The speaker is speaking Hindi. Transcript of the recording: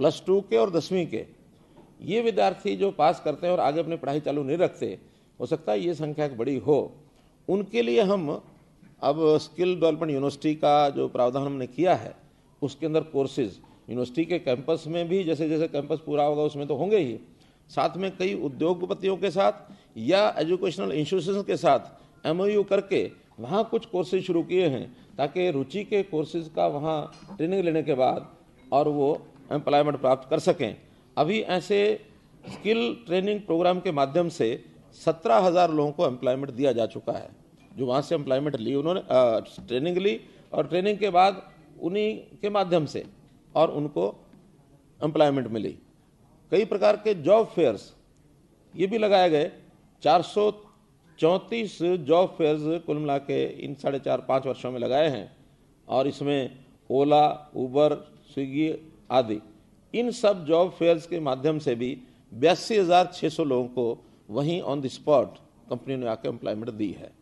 प्लस टू के और दसवीं के ये विद्यार्थी जो पास करते हैं और आगे अपनी पढ़ाई चालू नहीं रखते हो सकता है ये संख्या बड़ी हो उनके लिए हम अब स्किल डेवलपमेंट यूनिवर्सिटी का जो प्रावधान हमने किया है उसके अंदर कोर्सेज यूनिवर्सिटी के कैंपस में भी जैसे जैसे कैंपस पूरा होगा उसमें तो होंगे ही साथ में कई उद्योगपतियों के साथ या एजुकेशनल इंस्टीट्यूशन के साथ एम करके वहाँ कुछ कोर्सेज शुरू किए हैं ताकि रुचि के कोर्सेज का वहाँ ट्रेनिंग लेने के बाद और वो एम्प्लॉयमेंट प्राप्त कर सकें अभी ऐसे स्किल ट्रेनिंग प्रोग्राम के माध्यम से सत्रह हज़ार लोगों को एम्प्लॉयमेंट दिया जा चुका है जो वहाँ से एम्प्लॉयमेंट ली उन्होंने ट्रेनिंग ली और ट्रेनिंग के बाद उन्हीं के माध्यम से और उनको एम्प्लॉयमेंट मिली कई प्रकार के जॉब फेयर्स ये भी लगाए गए चार सौ चौंतीस जॉब फेयर्स कुल मिला के इन साढ़े चार पाँच वर्षों में लगाए हैं और इसमें ओला उबर स्विगी आदि इन सब जॉब फेयर्स के माध्यम से भी बयासी हज़ार छः सौ लोगों को वहीं ऑन द स्पॉट कंपनी ने आकर एम्प्लॉयमेंट दी है